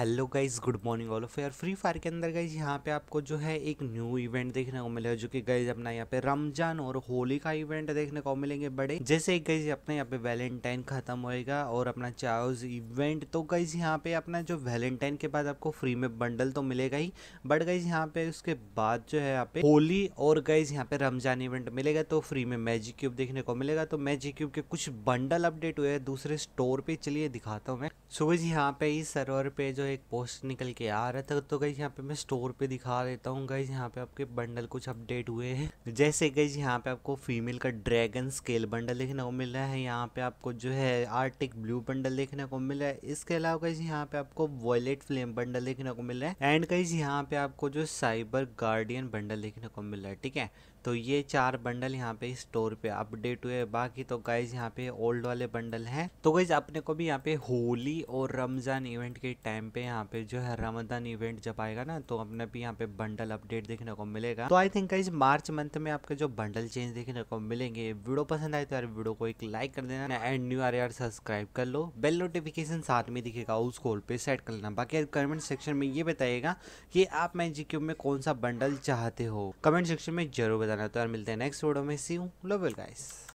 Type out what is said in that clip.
hello guys good morning all of यार free fire के अंदर गाइस यहाँ पे आपको जो है एक न्यू इवेंट देखने को मिलेगा जो कि गाइस अपना यहाँ पे रमजान और होली का इवेंट देखने को मिलेंगे बड़े जैसे एक गाइस अपने यहाँ पे वैलेंटाइन खत्म होएगा और अपना चाउज इवेंट तो गाइज यहाँ पे अपना जो वैलेंटाइन के बाद आपको फ्री में बंडल तो मिलेगा ही बट गाइज यहाँ पे उसके बाद जो है यहाँ पे होली और गाइज यहाँ पे रमजान इवेंट मिलेगा तो फ्री में मैजिक क्यूब देखने को मिलेगा तो मैजिक क्यूब के कुछ बंडल अपडेट हुए दूसरे स्टोर पे चलिए दिखाता हूँ मैं सुबह जी यहाँ पे इस सर्वर पे जो एक पोस्ट निकल के आ रहा था तो गई यहाँ पे मैं स्टोर पे दिखा देता हूँ गई यहाँ पे आपके बंडल कुछ अपडेट हुए हैं जैसे गई यहाँ पे आपको फीमेल का ड्रैगन स्केल बंडल देखने को मिल रहा है यहाँ पे आपको जो है आर्टिक ब्लू बंडल देखने को मिल रहा है इसके अलावा गई यहाँ पे आपको वॉयलेट फ्लेम बंडल देखने को मिल रहा है एंड गई यहाँ पे आपको जो साइबर गार्डियन बंडल देखने को मिल रहा है ठीक है तो ये चार बंडल यहाँ पे स्टोर पे अपडेट हुए बाकी तो गाइज यहाँ पे ओल्ड वाले बंडल हैं तो गाइज अपने को भी यहाँ पे होली की और रमज़ान इवेंट के टाइम पे यहाँ पे जो है रमज़ान इवेंट जब आएगा ना तो अपने भी यहाँ पे बंडल अपडेट देखने को मिलेगा तो आई थिंक इस मार्च मंथ में आपके जो बंडल चेंज देखने को मिलेंगे वीडियो पसंद आए तो यार वीडियो को एक लाइक कर देना एंड न्यू आर यार सब्सक्राइब कर लो बेल नोटिफिकेशन साथ में दिखेगा उस कॉल पर सेट कर लेना बाकी कमेंट सेक्शन में ये बताइएगा कि आप मैं जी में कौन सा बंडल चाहते हो कमेंट सेक्शन में जरूर बताना तो यार मिलते हैं नेक्स्ट वीडियो में सी हूँ लो गाइस